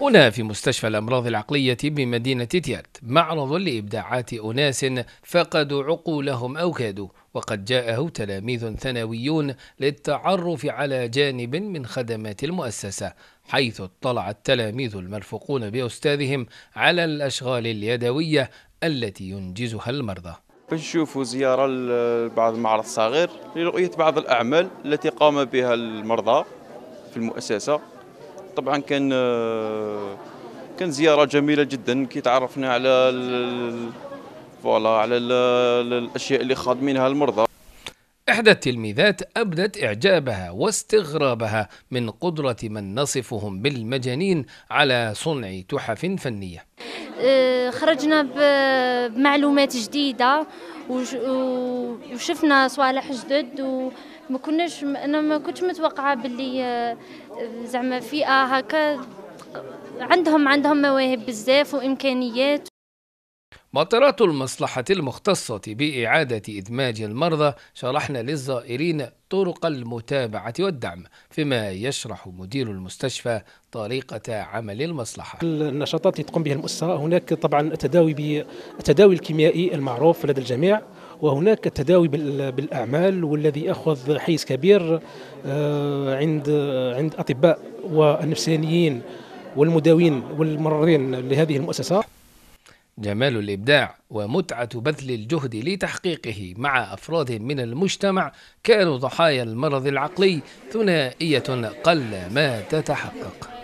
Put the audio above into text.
هنا في مستشفى الأمراض العقلية بمدينة تيارت معرض لإبداعات أناس فقدوا عقولهم أو كادوا وقد جاءه تلاميذ ثانويون للتعرف على جانب من خدمات المؤسسة حيث اطلع التلاميذ المرفقون بأستاذهم على الأشغال اليدوية التي ينجزها المرضى بنشوف زيارة لبعض المعرض الصغير لرؤية بعض الأعمال التي قام بها المرضى في المؤسسة طبعا كان آه، كان زياره جميله جدا كي تعرفنا على فوالا على الاشياء اللي خادمينها المرضى إحدى التلميذات أبدت إعجابها واستغرابها من قدرة من نصفهم بالمجانين على صنع تحف فنية آه، خرجنا بمعلومات جديدة وشفنا صوالح جدد وما كناش انا ما كنتش متوقعه باللي آه، زعما فئه هكا عندهم عندهم مواهب بزاف وامكانيات مطارات المصلحة المختصة بإعادة إدماج المرضى شرحنا للزائرين طرق المتابعة والدعم فيما يشرح مدير المستشفى طريقة عمل المصلحة النشاطات التي تقوم بها المؤسسة هناك طبعا التداوي بالتداوي الكيميائي المعروف لدى الجميع وهناك التداوي بالأعمال والذي يأخذ حيز كبير آه، عند عند أطباء والنفسانيين والمداوين والمررين لهذه المؤسسة جمال الإبداع ومتعة بذل الجهد لتحقيقه مع أفراد من المجتمع كانوا ضحايا المرض العقلي ثنائية قل ما تتحقق